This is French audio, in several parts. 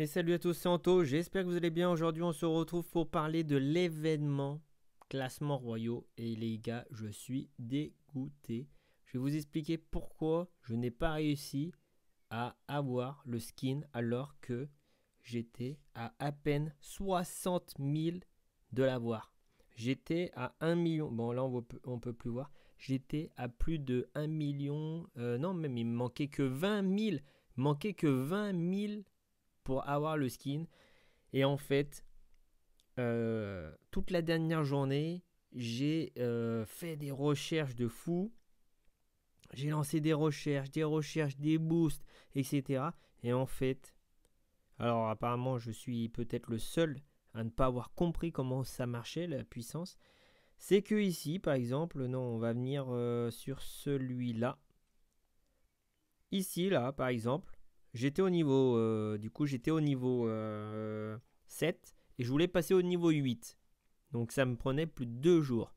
Et salut à tous, Santo j'espère que vous allez bien. Aujourd'hui, on se retrouve pour parler de l'événement classement royaux. Et les gars, je suis dégoûté. Je vais vous expliquer pourquoi je n'ai pas réussi à avoir le skin alors que j'étais à à peine 60 000 de l'avoir. J'étais à 1 million. Bon, là, on ne peut plus voir. J'étais à plus de 1 million. Euh, non, même il me manquait que 20 000. Il manquait que 20 000 pour avoir le skin. Et en fait, euh, toute la dernière journée, j'ai euh, fait des recherches de fou. J'ai lancé des recherches, des recherches, des boosts, etc. Et en fait, alors apparemment, je suis peut-être le seul à ne pas avoir compris comment ça marchait, la puissance. C'est que ici, par exemple, non, on va venir euh, sur celui-là. Ici, là, par exemple, J'étais au niveau, euh, du coup, j'étais au niveau 7 euh, et je voulais passer au niveau 8. Donc ça me prenait plus de deux jours.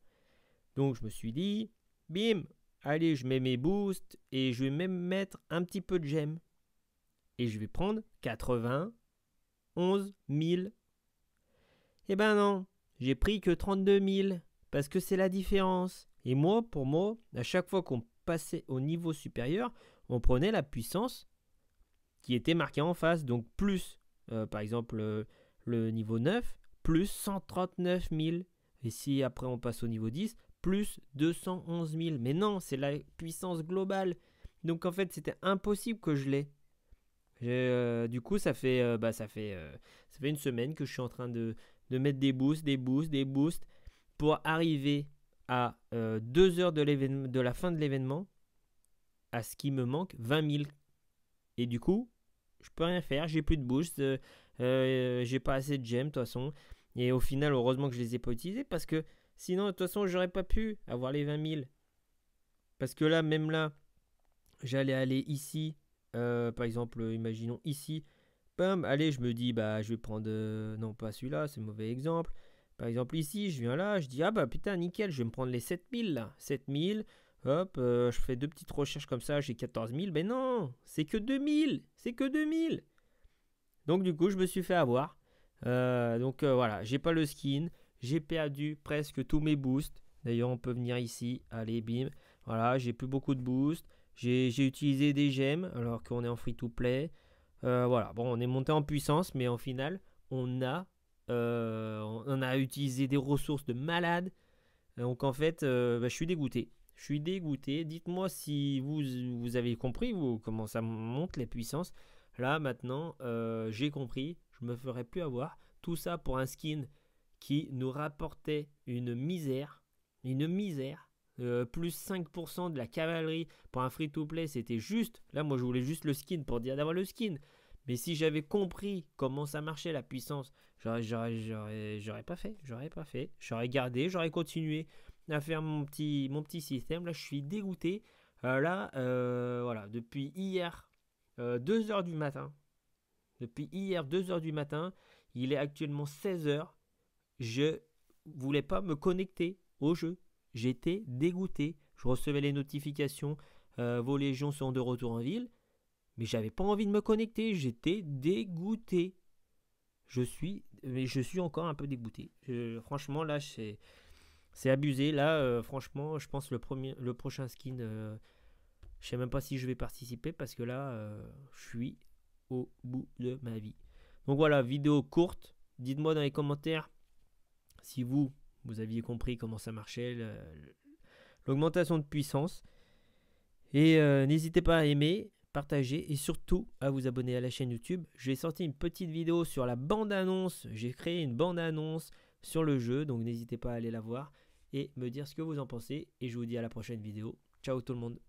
Donc je me suis dit, bim, allez, je mets mes boosts et je vais même mettre un petit peu de gemme. Et je vais prendre 80, 11 000. Eh ben non, j'ai pris que 32 000 parce que c'est la différence. Et moi, pour moi, à chaque fois qu'on passait au niveau supérieur, on prenait la puissance qui était marqué en face, donc plus, euh, par exemple, euh, le, niveau 9, plus 139 000. Et si après on passe au niveau 10, plus 211 000. Mais non, c'est la puissance globale. Donc en fait, c'était impossible que je l'ai. Euh, du coup, ça fait, bah, ça, fait, ça fait une semaine que je suis en train de, mettre des boosts, des boosts, des boosts pour arriver à 2 heures de, de la fin de l'événement à ce qui me manque 20 000 et du coup, je peux rien faire, j'ai plus de boost, euh, euh, j'ai pas assez de gemmes de toute façon. Et au final, heureusement que je les ai pas utilisés parce que sinon, de toute façon, j'aurais pas pu avoir les 20 000. Parce que là, même là, j'allais aller ici, euh, par exemple, imaginons ici, allez, je me dis, bah, je vais prendre, non, pas celui-là, c'est mauvais exemple. Par exemple, ici, je viens là, je dis, ah bah putain, nickel, je vais me prendre les 7000 là, 7000. Hop, euh, je fais deux petites recherches comme ça, j'ai 14 000. mais non, c'est que 2000, c'est que 2000. Donc du coup, je me suis fait avoir. Euh, donc euh, voilà, j'ai pas le skin, j'ai perdu presque tous mes boosts. D'ailleurs, on peut venir ici, allez, bim. Voilà, j'ai plus beaucoup de boosts. J'ai utilisé des gemmes alors qu'on est en free to play. voilà, bon, on est monté en puissance, mais en final, on a, on a utilisé des ressources de malade. Donc en fait, bah, je suis dégoûté. Je suis dégoûté. Dites-moi si vous, vous avez compris ou comment ça monte les puissances. Là, maintenant, euh, j'ai compris. Je me ferai plus avoir. Tout ça pour un skin qui nous rapportait une misère. Une misère. Euh, plus 5% de la cavalerie pour un free-to-play, c'était juste. Là, moi, je voulais juste le skin pour dire d'avoir le skin. Mais si j'avais compris comment ça marchait la puissance, j'aurais, j'aurais, j'aurais pas fait, j'aurais pas fait, j'aurais gardé, j'aurais continué à faire mon petit, mon petit système. Là, je suis dégoûté. Euh, là, euh, voilà, depuis hier, 2h euh, du matin. Depuis hier, 2h du matin. Il est actuellement 16h. Je voulais pas me connecter au jeu. J'étais dégoûté. Je recevais les notifications. vos légions sont de retour en ville. Mais j'avais pas envie de me connecter. J'étais dégoûté. Je suis, mais je suis encore un peu dégoûté. franchement, là, c'est. C'est abusé. Là, euh, franchement, je pense le, premier, le prochain skin, euh, je sais même pas si je vais participer parce que là, euh, je suis au bout de ma vie. Donc voilà, vidéo courte. Dites-moi dans les commentaires si vous, vous aviez compris comment ça marchait, l'augmentation de puissance. Et n'hésitez pas à aimer, partager et surtout à vous abonner à la chaîne YouTube. Je vais sorti une petite vidéo sur la bande-annonce. J'ai créé une bande-annonce sur le jeu, donc n'hésitez pas à aller la voir et me dire ce que vous en pensez. Et je vous dis à la prochaine vidéo. Ciao tout le monde